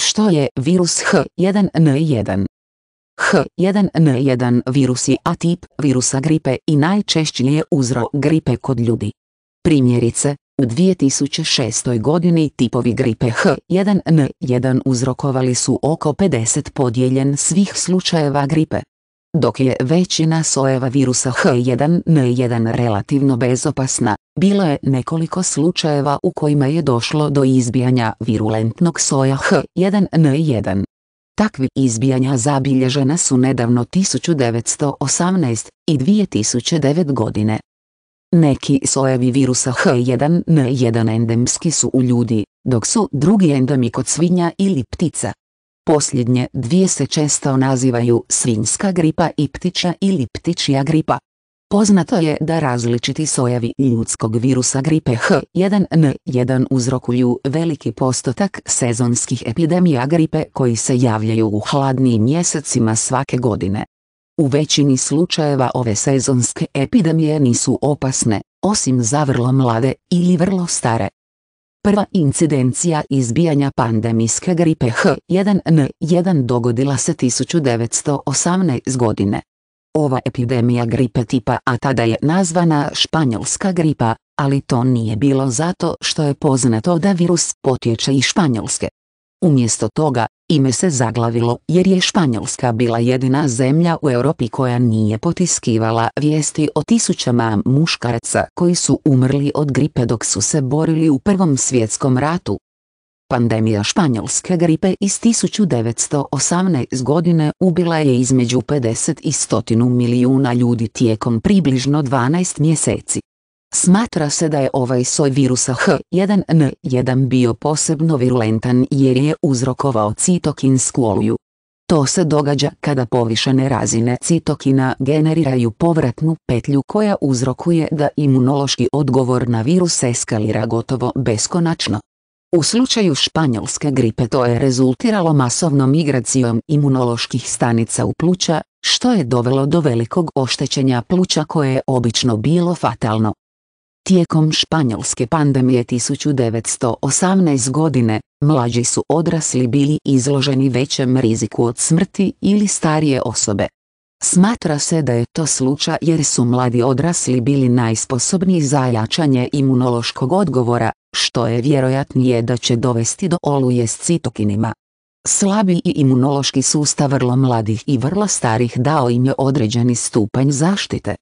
Što je virus H1N1? H1N1 virus je atip virusa gripe i najčešći je uzro gripe kod ljudi. Primjerice, u 2006. godini tipovi gripe H1N1 uzrokovali su oko 50 podijeljen svih slučajeva gripe. Dok je većina sojeva virusa H1N1 relativno bezopasna, bilo je nekoliko slučajeva u kojima je došlo do izbijanja virulentnog soja H1N1. Takvi izbijanja zabilježena su nedavno 1918 i 2009 godine. Neki sojevi virusa H1N1 endemski su u ljudi, dok su drugi endemi kod svinja ili ptica. Posljednje dvije se često nazivaju svinjska gripa i ptiča ili ptičija gripa. Poznato je da različiti sojevi ljudskog virusa gripe H1N1 uzrokuju veliki postotak sezonskih epidemija gripe koji se javljaju u hladnim mjesecima svake godine. U većini slučajeva ove sezonske epidemije nisu opasne, osim za vrlo mlade ili vrlo stare prva incidencija izbijanja pandemijske gripe H1N1 dogodila se 1918. godine. Ova epidemija gripe tipa A tada je nazvana španjolska gripa, ali to nije bilo zato što je poznato da virus potječe iz Španjolske. Umjesto toga, Ime se zaglavilo jer je Španjolska bila jedina zemlja u Europi koja nije potiskivala vijesti o tisućama muškaraca koji su umrli od gripe dok su se borili u Prvom svjetskom ratu. Pandemija španjolske gripe iz 1918 godine ubila je između 50 i 100 milijuna ljudi tijekom približno 12 mjeseci. Smatra se da je ovaj soj virusa H1N1 bio posebno virulentan jer je uzrokovao citokinsku oluju. To se događa kada povišene razine citokina generiraju povratnu petlju koja uzrokuje da imunološki odgovor na virus eskalira gotovo beskonačno. U slučaju španjolske gripe to je rezultiralo masovnom migracijom imunoloških stanica u pluća, što je dovelo do velikog oštećenja pluća koje je obično bilo fatalno. Tijekom španjolske pandemije 1918 godine, mlađi su odrasli bili izloženi većem riziku od smrti ili starije osobe. Smatra se da je to slučaj jer su mladi odrasli bili najsposobniji za jačanje imunološkog odgovora, što je vjerojatnije da će dovesti do oluje s citokinima. Slabi i imunološki sustav vrlo mladih i vrlo starih dao im je određeni stupanj zaštite.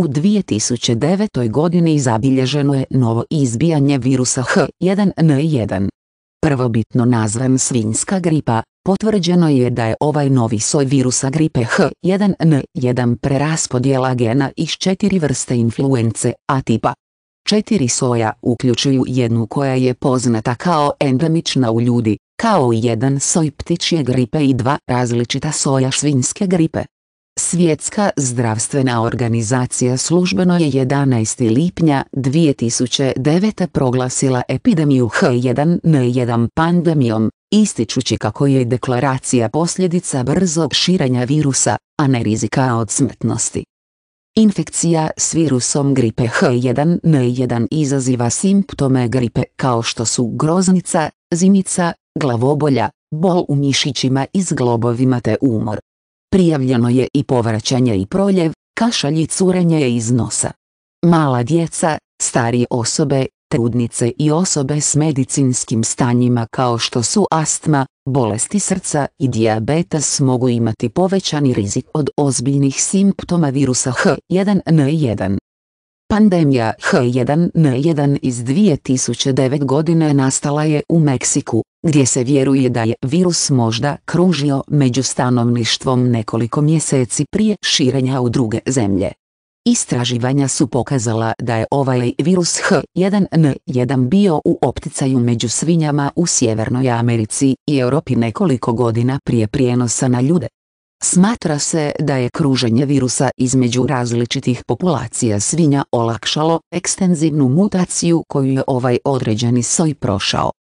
U 2009. godini zabilježeno je novo izbijanje virusa H1N1. Prvobitno nazvan svinjska gripa, potvrđeno je da je ovaj novi soj virusa gripe H1N1 preraspodjela gena iz četiri vrste influence A tipa. Četiri soja uključuju jednu koja je poznata kao endemična u ljudi, kao jedan soj ptičje gripe i dva različita soja svinjske gripe. Svjetska zdravstvena organizacija službeno je 11. lipnja 2009. proglasila epidemiju H1N1 pandemijom, ističući kako je deklaracija posljedica brzog širenja virusa, a ne rizika od smrtnosti. Infekcija s virusom gripe H1N1 izaziva simptome gripe kao što su groznica, zimica, glavobolja, bol u mišićima i zglobovima te umor. Prijavljeno je i povraćanje i proljev, kašalj i curenje iz nosa. Mala djeca, starije osobe, trudnice i osobe s medicinskim stanjima kao što su astma, bolesti srca i dijabetes mogu imati povećani rizik od ozbiljnih simptoma virusa H1N1. Pandemija H1N1 iz 2009 godine nastala je u Meksiku, gdje se vjeruje da je virus možda kružio među stanovništvom nekoliko mjeseci prije širenja u druge zemlje. Istraživanja su pokazala da je ovaj virus H1N1 bio u opticaju među svinjama u Sjevernoj Americi i Europi nekoliko godina prije prijenosa na ljude. Smatra se da je kruženje virusa između različitih populacija svinja olakšalo ekstenzivnu mutaciju koju je ovaj određeni soj prošao.